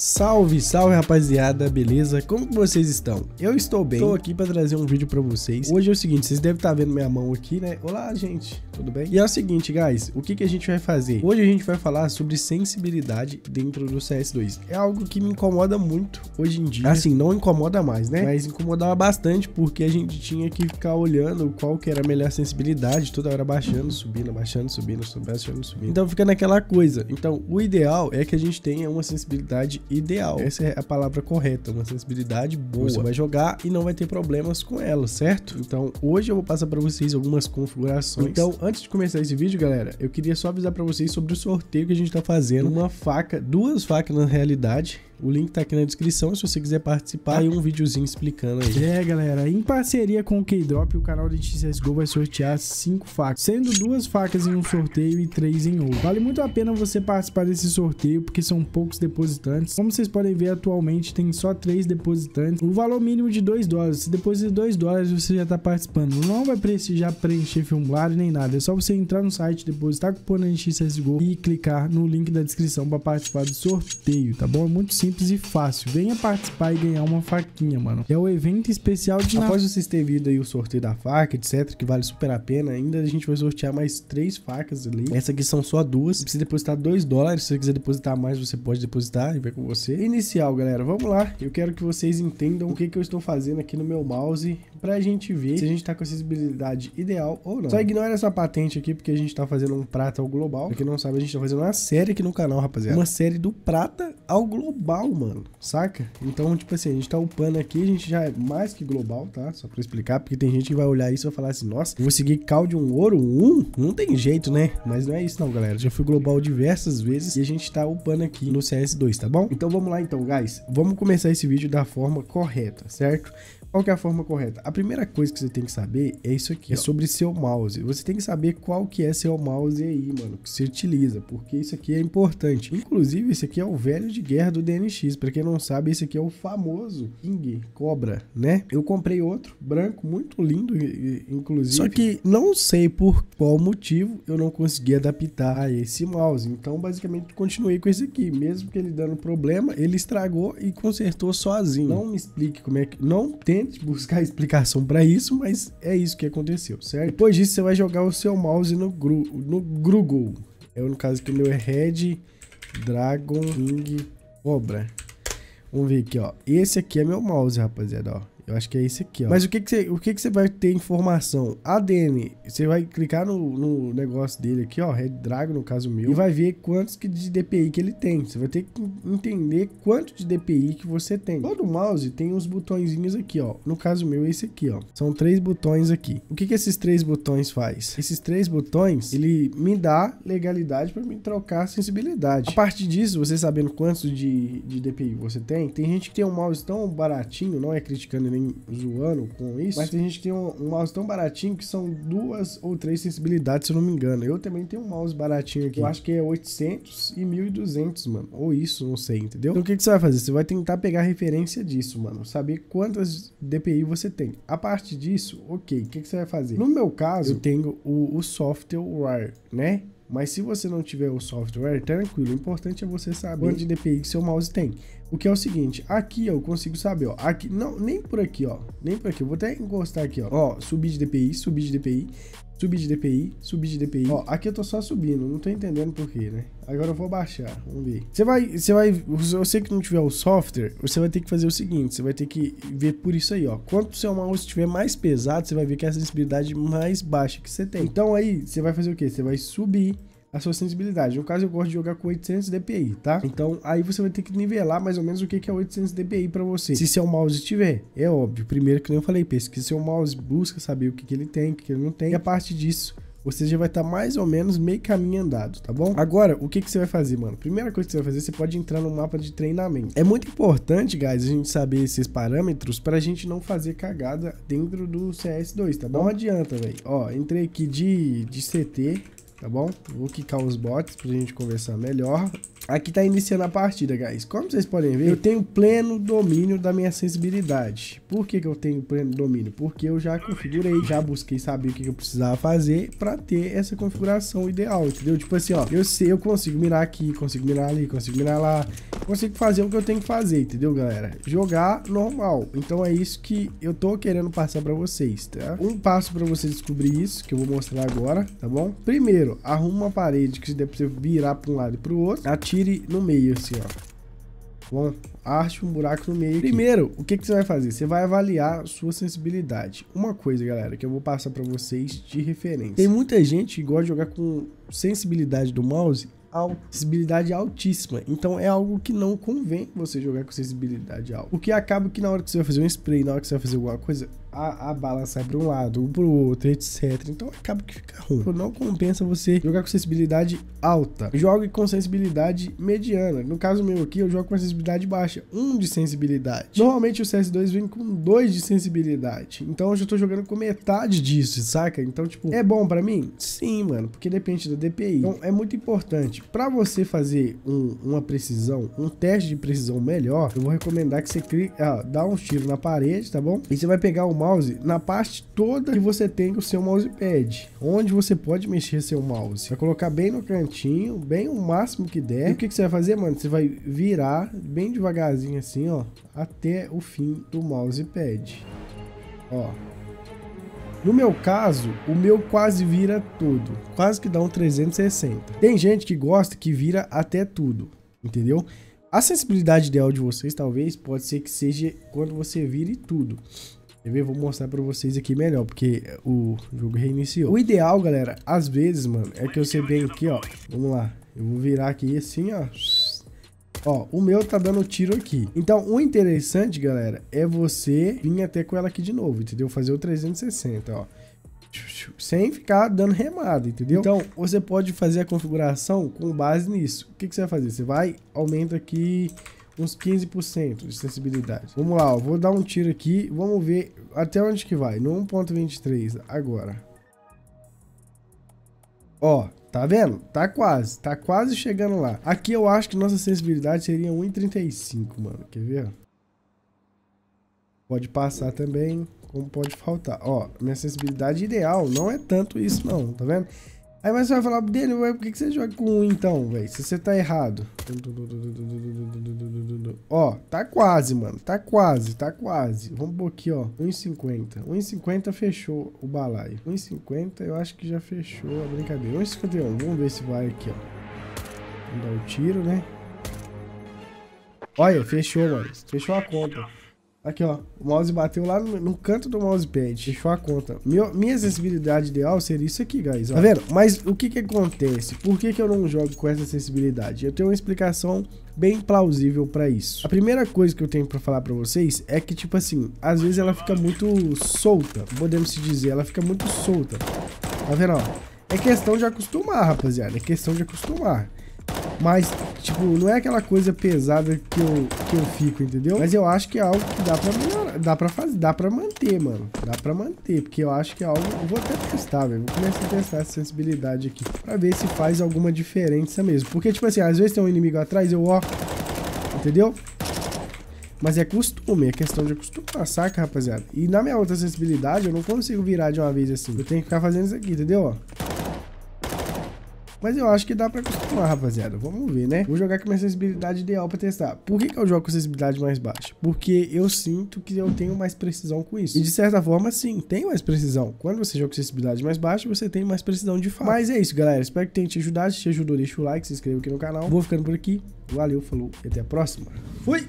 Salve, salve rapaziada, beleza? Como que vocês estão? Eu estou bem, estou aqui para trazer um vídeo para vocês. Hoje é o seguinte, vocês devem estar tá vendo minha mão aqui, né? Olá, gente, tudo bem? E é o seguinte, guys, o que, que a gente vai fazer? Hoje a gente vai falar sobre sensibilidade dentro do CS2. É algo que me incomoda muito hoje em dia. Assim, não incomoda mais, né? Mas incomodava bastante porque a gente tinha que ficar olhando qual que era a melhor sensibilidade, toda hora baixando, subindo, baixando, subindo, subindo, subindo, subindo. Então fica naquela coisa. Então, o ideal é que a gente tenha uma sensibilidade ideal. Essa é a palavra correta, uma sensibilidade boa. Você vai jogar e não vai ter problemas com ela, certo? Então, hoje eu vou passar para vocês algumas configurações. Então, antes de começar esse vídeo, galera, eu queria só avisar para vocês sobre o sorteio que a gente tá fazendo, uma faca, duas facas na realidade, o link tá aqui na descrição se você quiser participar tá. e um videozinho explicando aí. É, galera, em parceria com o K-Drop, o canal de CSGO vai sortear cinco facas, sendo duas facas em um sorteio e três em outro. Vale muito a pena você participar desse sorteio, porque são poucos depositantes. Como vocês podem ver, atualmente tem só três depositantes. O valor mínimo de 2 dólares. Se de 2 dólares, você já tá participando. Não vai precisar preencher formulário nem nada. É só você entrar no site, depositar com cupom NXCSGO e clicar no link da descrição para participar do sorteio, tá bom? É muito simples simples e fácil. Venha participar e ganhar uma faquinha, mano. É o evento especial de Após vocês terem visto aí o sorteio da faca, etc, que vale super a pena, ainda a gente vai sortear mais três facas ali. Essa aqui são só duas. Precisa depositar dois dólares. Se você quiser depositar mais, você pode depositar e vai com você. Inicial, galera. Vamos lá. Eu quero que vocês entendam o que, que eu estou fazendo aqui no meu mouse pra gente ver se a gente tá com acessibilidade ideal ou não. Só ignora essa patente aqui, porque a gente tá fazendo um prata ao global. Pra quem não sabe, a gente tá fazendo uma série aqui no canal, rapaziada. Uma série do prata ao global global, mano, saca? Então, tipo assim, a gente tá upando aqui, a gente já é mais que global, tá? Só pra explicar, porque tem gente que vai olhar isso e vai falar assim, nossa, vou seguir um Ouro 1? Não tem jeito, né? Mas não é isso não, galera. Já fui global diversas vezes e a gente tá upando aqui no CS2, tá bom? Então vamos lá então, guys. Vamos começar esse vídeo da forma correta, certo? Qual que é a forma correta? A primeira coisa que você tem que saber é isso aqui, é ó. sobre seu mouse. Você tem que saber qual que é seu mouse aí, mano, que você utiliza, porque isso aqui é importante. Inclusive, esse aqui é o velho de guerra do DNX. Para quem não sabe, esse aqui é o famoso King Cobra, né? Eu comprei outro branco, muito lindo, inclusive. Só que não sei por qual motivo eu não consegui adaptar esse mouse. Então, basicamente, continuei com esse aqui, mesmo que ele dando problema, ele estragou e consertou sozinho. Não me explique como é que não tem buscar explicação para isso, mas é isso que aconteceu, certo? Depois disso, você vai jogar o seu mouse no, gru, no Gruggle. É no caso que o meu é Red Dragon King Cobra. Vamos ver aqui, ó. Esse aqui é meu mouse, rapaziada, ó. Eu acho que é esse aqui, ó. Mas o que que você, o que que você vai ter informação? ADN. Você vai clicar no, no negócio dele aqui, ó, Red Dragon, no caso meu, e vai ver quantos que de DPI que ele tem. Você vai ter que entender quanto de DPI que você tem. Todo mouse tem uns botõezinhos aqui, ó. No caso meu, esse aqui, ó. São três botões aqui. O que que esses três botões faz? Esses três botões, ele me dá legalidade para me trocar a sensibilidade. A partir disso, você sabendo quantos de, de DPI você tem, tem gente que tem um mouse tão baratinho, não é criticando nem zoando com isso, mas tem gente que tem um, um, mouse tão baratinho que são duas ou três sensibilidades, se eu não me engano. Eu também tenho um mouse baratinho aqui. Eu acho que é 800 e 1200, mano. Ou isso, não sei, entendeu? Então o que, que você vai fazer? Você vai tentar pegar referência disso, mano. Saber quantas DPI você tem. A parte disso, ok. O que, que você vai fazer? No meu caso, eu tenho o, o software, né? Mas se você não tiver o software, tranquilo, o importante é você saber quanto de DPI que seu mouse tem. O que é o seguinte, aqui eu consigo saber, ó, aqui, não, nem por aqui, ó, nem por aqui, eu vou até encostar aqui, ó, ó, subir de DPI, subir de DPI, Subir de DPI, subir de DPI. Ó, aqui eu tô só subindo, não tô entendendo porquê, né? Agora eu vou baixar, vamos ver. Você vai, você vai, você que não tiver o software, você vai ter que fazer o seguinte, você vai ter que ver por isso aí, ó. Quanto o seu mouse estiver mais pesado, você vai ver que é a sensibilidade mais baixa que você tem. Então aí, você vai fazer o quê? Você vai subir a sua sensibilidade. No caso, eu gosto de jogar com 800 dpi, tá? Então, aí você vai ter que nivelar mais ou menos o que é 800 dpi para você. Se seu mouse tiver, é óbvio. Primeiro, que nem eu falei, pesquisa seu mouse, busca saber o que, que ele tem, o que, que ele não tem. E a parte disso, você já vai estar tá mais ou menos meio caminho andado, tá bom? Agora, o que, que você vai fazer, mano? Primeira coisa que você vai fazer, você pode entrar no mapa de treinamento. É muito importante, guys, a gente saber esses parâmetros para a gente não fazer cagada dentro do CS2, tá bom? Não adianta, velho. Ó, entrei aqui de, de CT, tá bom? Vou quicar os bots pra gente conversar melhor. Aqui tá iniciando a partida, guys. Como vocês podem ver, eu tenho pleno domínio da minha sensibilidade. Por que, que eu tenho pleno domínio? Porque eu já configurei, já busquei saber o que, que eu precisava fazer pra ter essa configuração ideal, entendeu? Tipo assim, ó, eu sei, eu consigo mirar aqui, consigo mirar ali, consigo mirar lá, consigo fazer o que eu tenho que fazer, entendeu, galera? Jogar normal. Então é isso que eu tô querendo passar pra vocês, tá? Um passo pra você descobrir isso, que eu vou mostrar agora, tá bom? Primeiro, arruma uma parede que você pra você virar pra um lado e pro outro, Ativa tire no meio, assim, ó. Bom, arte um buraco no meio. Primeiro, aqui. o que, que você vai fazer? Você vai avaliar sua sensibilidade. Uma coisa, galera, que eu vou passar para vocês de referência. Tem muita gente que gosta de jogar com sensibilidade do mouse alta, sensibilidade altíssima. Então é algo que não convém você jogar com sensibilidade alta. O que acaba que na hora que você vai fazer um spray, na hora que você vai fazer alguma coisa, a, a bala sai para um lado, um para o outro, etc. Então acaba que fica ruim. Não compensa você jogar com sensibilidade alta. Jogue com sensibilidade mediana. No caso meu aqui, eu jogo com sensibilidade baixa, 1 um de sensibilidade. Normalmente o CS2 vem com 2 de sensibilidade. Então eu já tô jogando com metade disso, saca? Então, tipo, é bom para mim? Sim, mano, porque depende da DPI. Então é muito importante. Para você fazer um, uma precisão, um teste de precisão melhor, eu vou recomendar que você crie, ah, dá um tiro na parede, tá bom? E você vai pegar o mouse na parte toda que você tem o seu mousepad, onde você pode mexer seu mouse. Vai colocar bem no cantinho, bem o máximo que der. E o que, que você vai fazer, mano? Você vai virar bem devagarzinho assim, ó, até o fim do mousepad. Ó, no meu caso, o meu quase vira tudo, quase que dá um 360. Tem gente que gosta que vira até tudo, entendeu? A sensibilidade ideal de vocês, talvez, pode ser que seja quando você vire tudo. Quer ver? Vou mostrar pra vocês aqui melhor, porque o jogo reiniciou. O ideal, galera, às vezes, mano, é que você vem aqui, ó. Vamos lá. Eu vou virar aqui assim, ó. Ó, o meu tá dando tiro aqui. Então, o interessante, galera, é você vir até com ela aqui de novo, entendeu? Fazer o 360, ó sem ficar dando remada, entendeu? Então, você pode fazer a configuração com base nisso. O que, que você vai fazer? Você vai, aumenta aqui uns 15% de sensibilidade. Vamos lá, ó, vou dar um tiro aqui, vamos ver até onde que vai, no 1.23 agora. Ó, Tá vendo? Tá quase, tá quase chegando lá. Aqui eu acho que nossa sensibilidade seria 1,35, mano. Quer ver? Pode passar também, como pode faltar. Ó, minha sensibilidade ideal não é tanto isso não, tá vendo? Aí você vai falar dele, ué, por que, que você joga com um, então, velho? Se você tá errado. Ó, tá quase, mano. Tá quase, tá quase. Vamos pôr aqui, ó. 1,50. 1,50 fechou o balaio. 1,50 eu acho que já fechou a brincadeira. 1,51. Vamos ver se vai aqui, ó. Vamos dar o um tiro, né? Olha, fechou, mano. Fechou a conta. Aqui, ó. O mouse bateu lá no, no canto do mousepad. Deixou a conta. Meu, minha sensibilidade ideal seria isso aqui, guys. Ó. Tá vendo? Mas o que que acontece? Por que que eu não jogo com essa sensibilidade? Eu tenho uma explicação bem plausível para isso. A primeira coisa que eu tenho para falar para vocês é que, tipo assim, às vezes ela fica muito solta. Podemos se dizer, ela fica muito solta. Tá vendo, ó? É questão de acostumar, rapaziada. É questão de acostumar. Mas, tipo, não é aquela coisa pesada que eu, que eu fico, entendeu? Mas eu acho que é algo que dá pra melhorar, dá pra fazer, dá pra manter, mano. Dá pra manter, porque eu acho que é algo... Eu vou até testar, velho. Vou começar a testar essa sensibilidade aqui, pra ver se faz alguma diferença mesmo. Porque, tipo assim, às vezes tem um inimigo atrás, eu ó... Entendeu? Mas é costume, é questão de acostumar, saca, rapaziada? E na minha outra sensibilidade, eu não consigo virar de uma vez assim. Eu tenho que ficar fazendo isso aqui, entendeu? Ó. Mas eu acho que dá pra acostumar, rapaziada. Vamos ver, né? Vou jogar com minha sensibilidade ideal pra testar. Por que, que eu jogo com sensibilidade mais baixa? Porque eu sinto que eu tenho mais precisão com isso. E de certa forma, sim, tem mais precisão. Quando você joga com sensibilidade mais baixa, você tem mais precisão de fato. Mas é isso, galera. Espero que tenha te ajudado. Se te ajudou, deixa o like, se inscreva aqui no canal. Vou ficando por aqui. Valeu, falou e até a próxima. Fui!